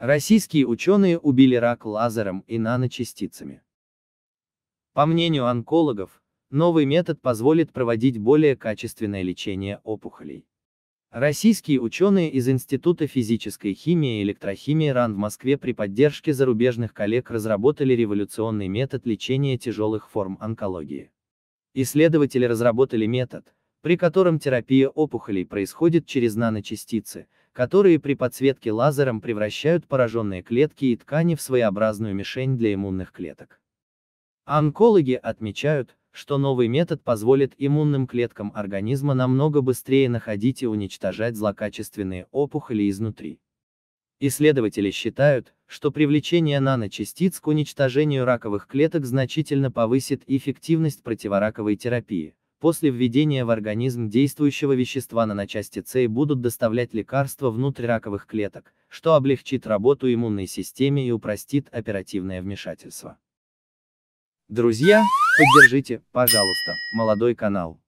Российские ученые убили рак лазером и наночастицами. По мнению онкологов, новый метод позволит проводить более качественное лечение опухолей. Российские ученые из Института физической химии и электрохимии РАН в Москве при поддержке зарубежных коллег разработали революционный метод лечения тяжелых форм онкологии. Исследователи разработали метод, при котором терапия опухолей происходит через наночастицы, которые при подсветке лазером превращают пораженные клетки и ткани в своеобразную мишень для иммунных клеток. Онкологи отмечают, что новый метод позволит иммунным клеткам организма намного быстрее находить и уничтожать злокачественные опухоли изнутри. Исследователи считают, что привлечение наночастиц к уничтожению раковых клеток значительно повысит эффективность противораковой терапии. После введения в организм действующего вещества наночастицы будут доставлять лекарства внутрь раковых клеток, что облегчит работу иммунной системе и упростит оперативное вмешательство. Друзья, поддержите, пожалуйста, молодой канал.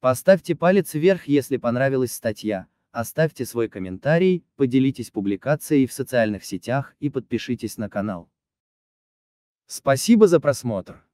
Поставьте палец вверх, если понравилась статья, оставьте свой комментарий, поделитесь публикацией в социальных сетях и подпишитесь на канал. Спасибо за просмотр.